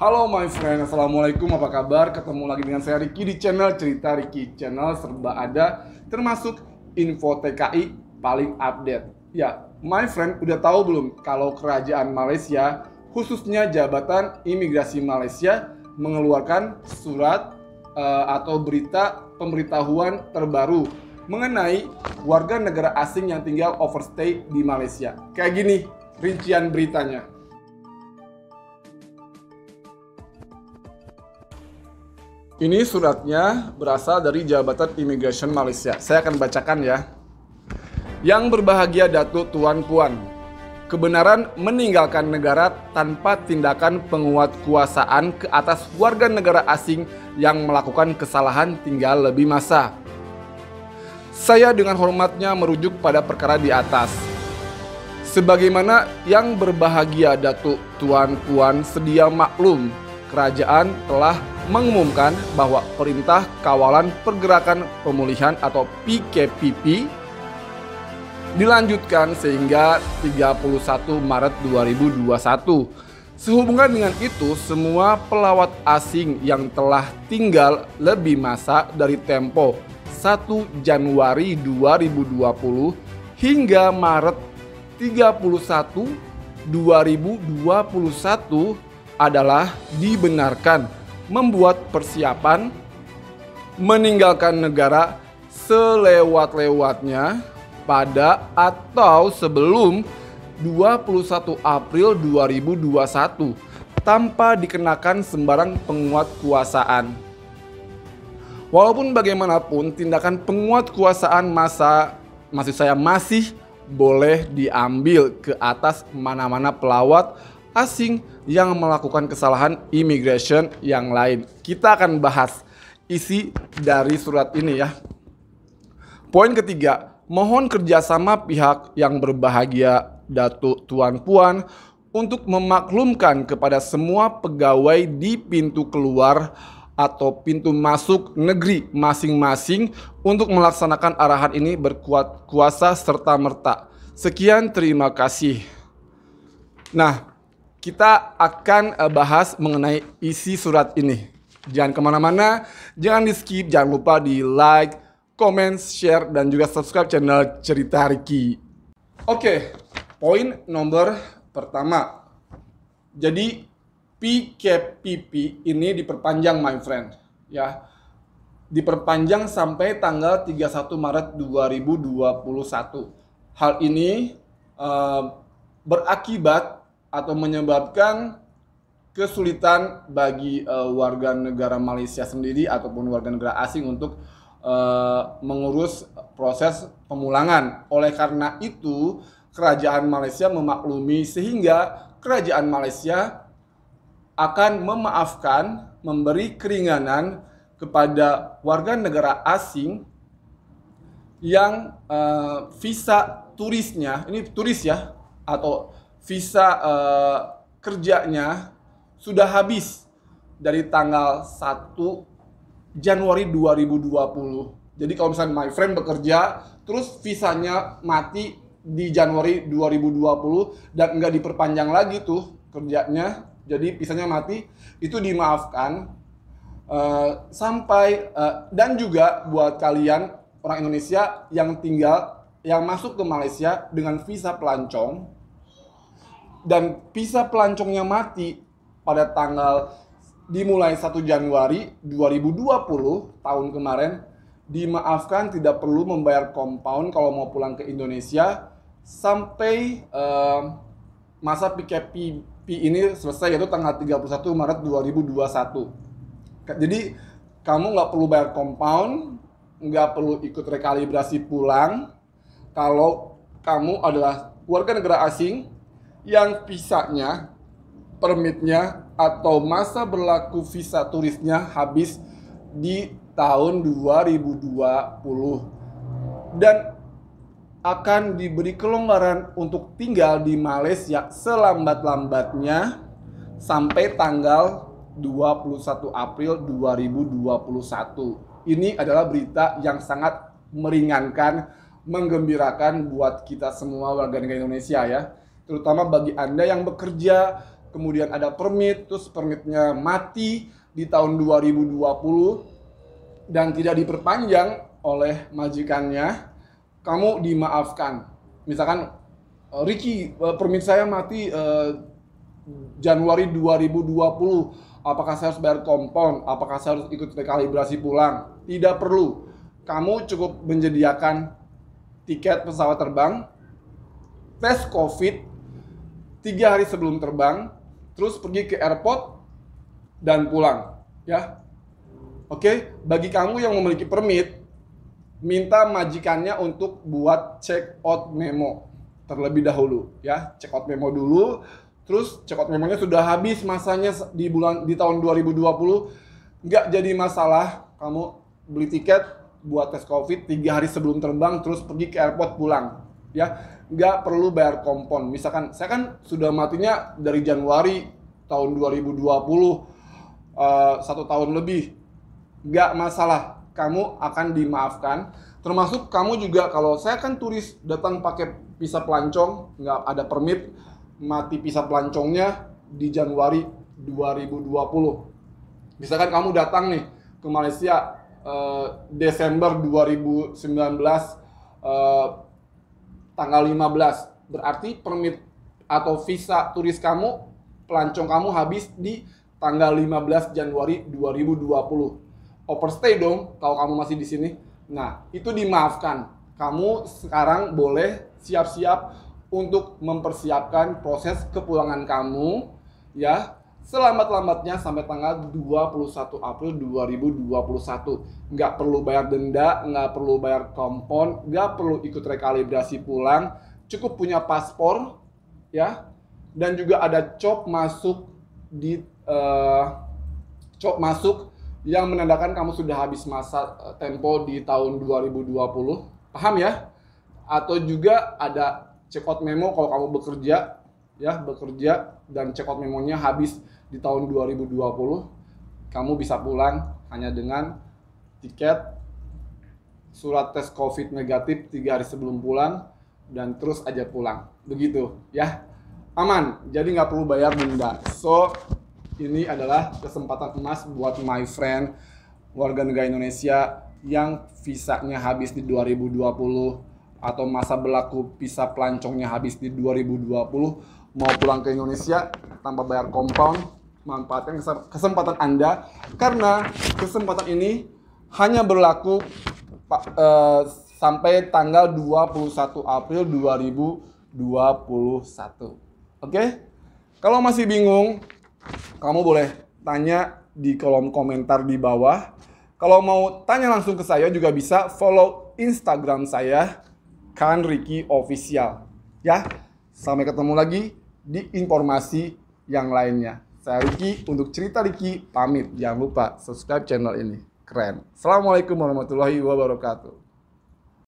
Halo my friend, Assalamualaikum apa kabar? Ketemu lagi dengan saya Riki di channel Cerita Riki Channel Serba Ada Termasuk info TKI paling update Ya, my friend udah tahu belum kalau kerajaan Malaysia khususnya Jabatan Imigrasi Malaysia mengeluarkan surat uh, atau berita pemberitahuan terbaru mengenai warga negara asing yang tinggal overstay di Malaysia Kayak gini rincian beritanya Ini suratnya berasal dari jabatan Immigration Malaysia. Saya akan bacakan ya. Yang berbahagia Datuk Tuan Puan, kebenaran meninggalkan negara tanpa tindakan penguat kuasaan ke atas warga negara asing yang melakukan kesalahan tinggal lebih masa. Saya dengan hormatnya merujuk pada perkara di atas. Sebagaimana yang berbahagia Datuk Tuan Puan sedia maklum kerajaan telah mengumumkan bahwa Perintah Kawalan Pergerakan Pemulihan atau PKPP dilanjutkan sehingga 31 Maret 2021. Sehubungan dengan itu, semua pelawat asing yang telah tinggal lebih masa dari tempo 1 Januari 2020 hingga Maret 31 2021 adalah dibenarkan membuat persiapan meninggalkan negara selewat-lewatnya pada atau sebelum 21 April 2021 tanpa dikenakan sembarang penguat penguatkuasaan. Walaupun bagaimanapun tindakan penguat penguatkuasaan masa masih saya masih boleh diambil ke atas mana-mana pelawat asing yang melakukan kesalahan immigration yang lain. Kita akan bahas isi dari surat ini ya. Poin ketiga, mohon kerjasama pihak yang berbahagia Datuk Tuan Puan untuk memaklumkan kepada semua pegawai di pintu keluar atau pintu masuk negeri masing-masing untuk melaksanakan arahan ini berkuat kuasa serta merta. Sekian, terima kasih. Nah, kita akan eh, bahas mengenai isi surat ini. Jangan kemana-mana, jangan di skip, jangan lupa di like, comment, share, dan juga subscribe channel Cerita Riki. Oke, okay, poin nomor pertama. Jadi PKPP ini diperpanjang, my friend. Ya, diperpanjang sampai tanggal 31 Maret 2021. Hal ini uh, berakibat atau menyebabkan kesulitan bagi uh, warga negara Malaysia sendiri ataupun warga negara asing untuk uh, mengurus proses pemulangan. Oleh karena itu, kerajaan Malaysia memaklumi sehingga kerajaan Malaysia akan memaafkan, memberi keringanan kepada warga negara asing yang uh, visa turisnya, ini turis ya atau visa uh, kerjanya sudah habis dari tanggal 1 Januari 2020. Jadi kalau misalnya my friend bekerja, terus visanya mati di Januari 2020 dan nggak diperpanjang lagi tuh kerjanya, jadi visanya mati, itu dimaafkan uh, sampai uh, dan juga buat kalian orang Indonesia yang tinggal yang masuk ke Malaysia dengan visa pelancong dan pisah pelancongnya mati pada tanggal dimulai 1 Januari 2020 tahun kemarin dimaafkan tidak perlu membayar compound kalau mau pulang ke Indonesia sampai uh, masa PKP ini selesai yaitu tanggal 31 Maret 2021. Jadi kamu nggak perlu bayar compound, nggak perlu ikut rekalibrasi pulang kalau kamu adalah warga negara asing yang visanya, permitnya atau masa berlaku visa turisnya habis di tahun 2020 dan akan diberi kelonggaran untuk tinggal di Malaysia selambat-lambatnya sampai tanggal 21 April 2021. Ini adalah berita yang sangat meringankan, menggembirakan buat kita semua warga negara Indonesia ya terutama bagi Anda yang bekerja, kemudian ada permit, terus permitnya mati di tahun 2020 dan tidak diperpanjang oleh majikannya, kamu dimaafkan. Misalkan eh, Ricky, eh, permit saya mati eh, Januari 2020. Apakah saya harus bayar kompon? Apakah saya harus ikut rekalibrasi pulang? Tidak perlu. Kamu cukup menyediakan tiket pesawat terbang, tes COVID tiga hari sebelum terbang, terus pergi ke airport dan pulang, ya. Oke, okay? bagi kamu yang memiliki permit, minta majikannya untuk buat check out memo terlebih dahulu, ya. Check out memo dulu, terus check out memonya sudah habis masanya di bulan di tahun 2020 nggak jadi masalah kamu beli tiket buat tes covid tiga hari sebelum terbang terus pergi ke airport pulang ya nggak perlu bayar kompon. Misalkan saya kan sudah matinya dari Januari tahun 2020 uh, eh, satu tahun lebih, nggak masalah. Kamu akan dimaafkan. Termasuk kamu juga kalau saya kan turis datang pakai visa pelancong, nggak ada permit, mati visa pelancongnya di Januari 2020. Misalkan kamu datang nih ke Malaysia uh, Desember 2019 uh, tanggal 15. Berarti permit atau visa turis kamu, pelancong kamu habis di tanggal 15 Januari 2020. Overstay dong kalau kamu masih di sini. Nah, itu dimaafkan. Kamu sekarang boleh siap-siap untuk mempersiapkan proses kepulangan kamu ya selamat lambatnya sampai tanggal 21 April 2021. Nggak perlu bayar denda, nggak perlu bayar kompon, nggak perlu ikut rekalibrasi pulang, cukup punya paspor, ya, dan juga ada cop masuk di uh, cop masuk yang menandakan kamu sudah habis masa eh, tempo di tahun 2020. Paham ya? Atau juga ada check out memo kalau kamu bekerja ya bekerja dan check out memonya habis di tahun 2020 kamu bisa pulang hanya dengan tiket surat tes covid negatif tiga hari sebelum pulang dan terus aja pulang begitu ya aman jadi nggak perlu bayar denda so ini adalah kesempatan emas buat my friend warga negara Indonesia yang visanya habis di 2020 atau masa berlaku visa pelancongnya habis di 2020 mau pulang ke Indonesia tanpa bayar compound, manfaatkan kesempatan Anda karena kesempatan ini hanya berlaku uh, sampai tanggal 21 April 2021. Oke? Kalau masih bingung, kamu boleh tanya di kolom komentar di bawah. Kalau mau tanya langsung ke saya juga bisa follow Instagram saya Kan Riki Official. Ya, sampai ketemu lagi di informasi yang lainnya. Saya Riki untuk cerita Riki pamit. Jangan lupa subscribe channel ini. Keren. Assalamualaikum warahmatullahi wabarakatuh.